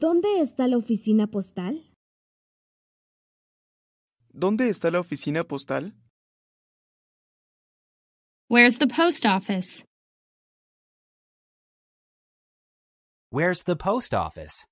¿Dónde está la oficina postal? ¿Dónde está la oficina postal? Where's the post office? Where's the post office?